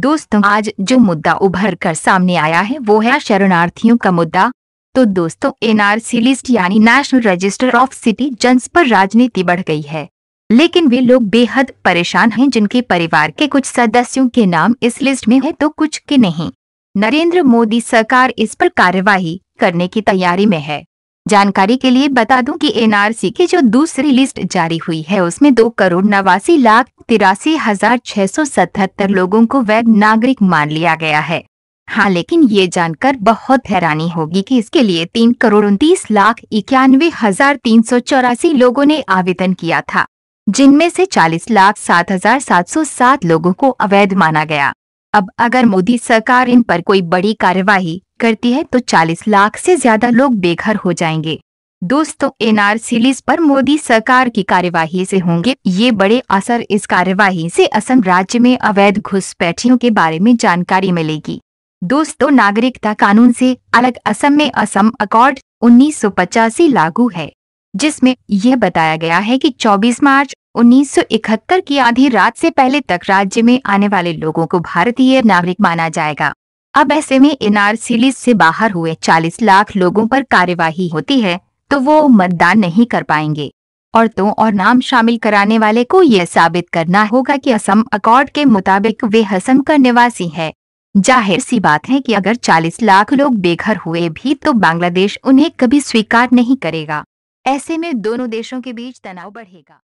दोस्तों आज जो मुद्दा उभर कर सामने आया है वो है शरणार्थियों का मुद्दा तो दोस्तों एनआरसी लिस्ट यानी national register of citizens पर राजनीति बढ़ गई है लेकिन वे लोग बेहद परेशान हैं जिनके परिवार के कुछ सदस्यों के नाम इस लिस्ट में है तो कुछ के नहीं नरेंद्र मोदी सरकार इस पर कार्यवाही करने की तैयारी में है जानकारी के लिए बता दूं कि एनआरसी की जो दूसरी लिस्ट जारी हुई है उसमें दो करोड़ नवासी लाख तिरासी हजार छह सौ सतहत्तर लोगों को वैध नागरिक मान लिया गया है हाँ लेकिन ये जानकर बहुत हैरानी होगी कि इसके लिए तीन करोड़ उनतीस लाख इक्यानवे हजार तीन सौ चौरासी लोगों ने आवेदन किया था जिनमें से चालीस लाख सात हजार सात सौ सात लोगों को अवैध माना गया अब अगर मोदी सरकार इन पर कोई बड़ी कार्यवाही करती है तो 40 लाख से ज्यादा लोग बेघर हो जाएंगे दोस्तों एनआरसी लिस्ट पर मोदी सरकार की कार्यवाही से होंगे ये बड़े असर इस कार्यवाही से असम राज्य में अवैध घुसपैठियों के बारे में जानकारी मिलेगी दोस्तों नागरिकता कानून से अलग असम में असम अकॉर्ड उन्नीस लागू है जिसमें यह बताया गया है कि 24 मार्च 1971 की आधी रात से पहले तक राज्य में आने वाले लोगों को भारतीय नागरिक माना जाएगा अब ऐसे में एनआरसी लिस्ट से बाहर हुए 40 लाख लोगों पर कार्यवाही होती है तो वो मतदान नहीं कर पाएंगे औरतों और नाम शामिल कराने वाले को यह साबित करना होगा कि असम अकॉर्ड के मुताबिक वे हसम का निवासी है जाहिर सी बात है कि अगर 40 लाख लोग बेघर हुए भी तो बांग्लादेश उन्हें कभी स्वीकार नहीं करेगा ऐसे में दोनों देशों के बीच तनाव बढ़ेगा